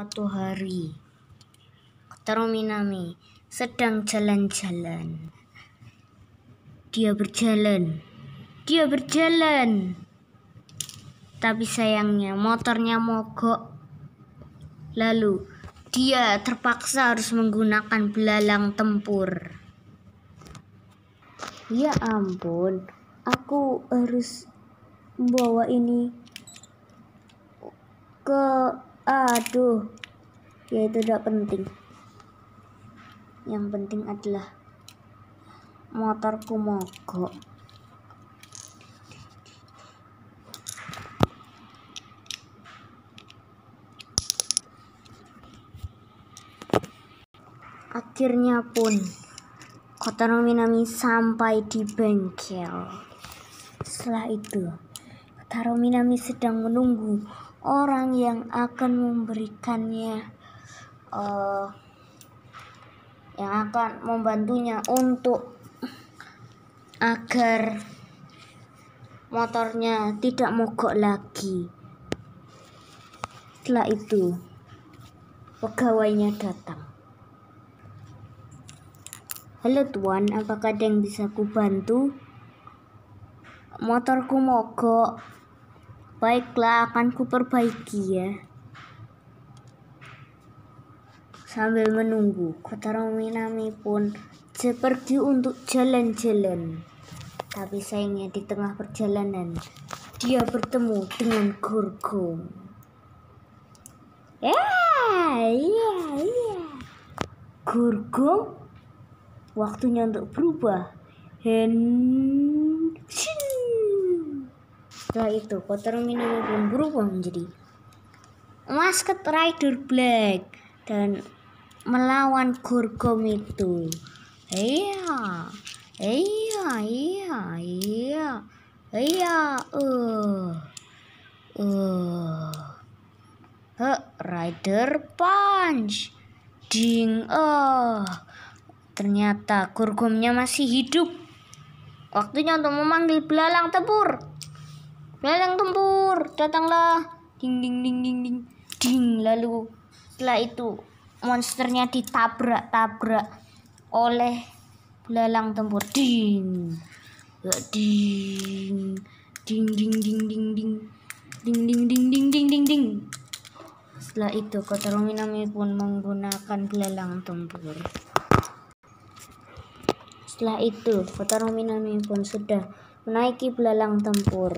suatu hari Taruminami sedang jalan-jalan. Dia berjalan. Dia berjalan. Tapi sayangnya motornya mogok. Lalu dia terpaksa harus menggunakan belalang tempur. Ya ampun, aku harus membawa ini ke aduh ya itu tidak penting yang penting adalah motorku mogok akhirnya pun kota Minami sampai di bengkel setelah itu Taro Minami sedang menunggu orang yang akan memberikannya uh, yang akan membantunya untuk agar motornya tidak mogok lagi. Setelah itu, pegawainya datang. Halo tuan, apakah ada yang bisa kubantu Motorku mogok. Baiklah, akan kuperbaiki ya. Sambil menunggu, Kotaro Minami pun pergi untuk jalan-jalan. Tapi sayangnya di tengah perjalanan, dia bertemu dengan Gorgo. Ya, iya, iya. Gorgo, waktunya untuk berubah. Hen, setelah itu, Kotaro minum pun berubah menjadi Masked Rider Black dan melawan Gorgom itu. Iya, iya, iya, iya, iya, uh, uh, uh, Rider Punch, ding, uh. Ternyata Gorgomnya masih hidup. Waktunya untuk memanggil belalang tebur Belalang tempur, datanglah. Ding ding ding ding ding. Ding lalu setelah itu monsternya ditabrak-tabrak oleh belalang tempur. Ding. Ya, ding. Ding ding ding ding ding. Ding ding ding ding ding ding ding. Setelah itu kota Minami pun menggunakan belalang tempur. Setelah itu, kota Minami pun sudah menaiki belalang tempur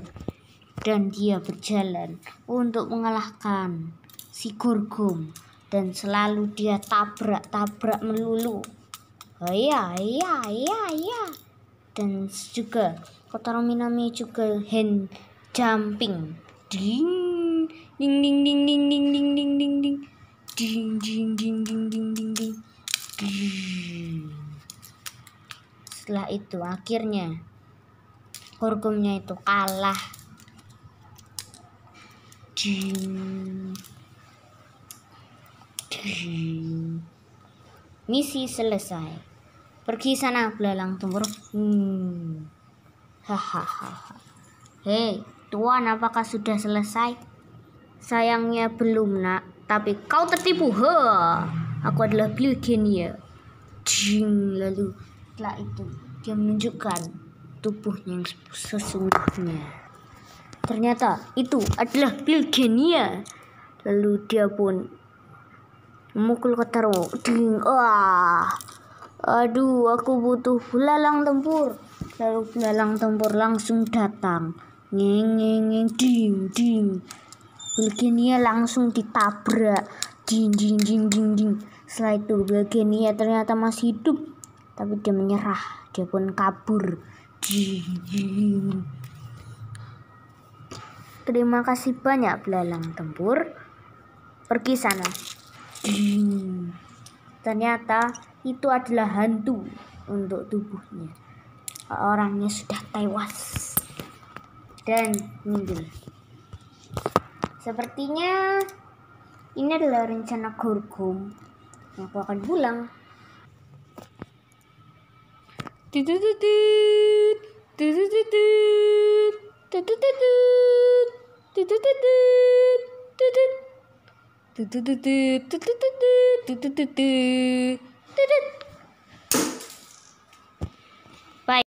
dan dia berjalan untuk mengalahkan si Gurgum dan selalu dia tabrak-tabrak melulu. Iya, iya, iya, iya. Dan juga Kotaro Minami juga hand jumping. Ding, ding, ding, ding, ding, ding, ding, ding, ding, ding, ding, ding, ding, ding, ding, ding, ding. ding. Setelah itu akhirnya ding itu kalah Dream. Dream. Misi selesai. Pergi sana belalang tumor. Hmm. Hahaha. Hei, tuan apakah sudah selesai? Sayangnya belum nak, tapi kau tertipu. He. Aku adalah Billkinia. Jing, lalu setelah itu dia menunjukkan tubuhnya yang sesungguhnya ternyata itu adalah Bilgenia. Lalu dia pun memukul Kotaro. Ding, ah. Aduh, aku butuh belalang tempur. Lalu belalang tempur langsung datang. nging nging nging, ding, ding. Bilgenia langsung ditabrak. Ding, ding, ding, ding, ding. Setelah itu Bilgenia ternyata masih hidup. Tapi dia menyerah. Dia pun kabur. Ding, ding. Terima kasih banyak belalang tempur. Pergi sana. Hmm. Ternyata itu adalah hantu untuk tubuhnya. Orangnya sudah tewas dan minggir. Sepertinya ini adalah rencana Gorgom. Aku akan pulang. Tutututut. 嘟嘟嘟嘟，嘟嘟，嘟嘟嘟嘟，嘟嘟嘟嘟，嘟嘟嘟嘟，嘟嘟。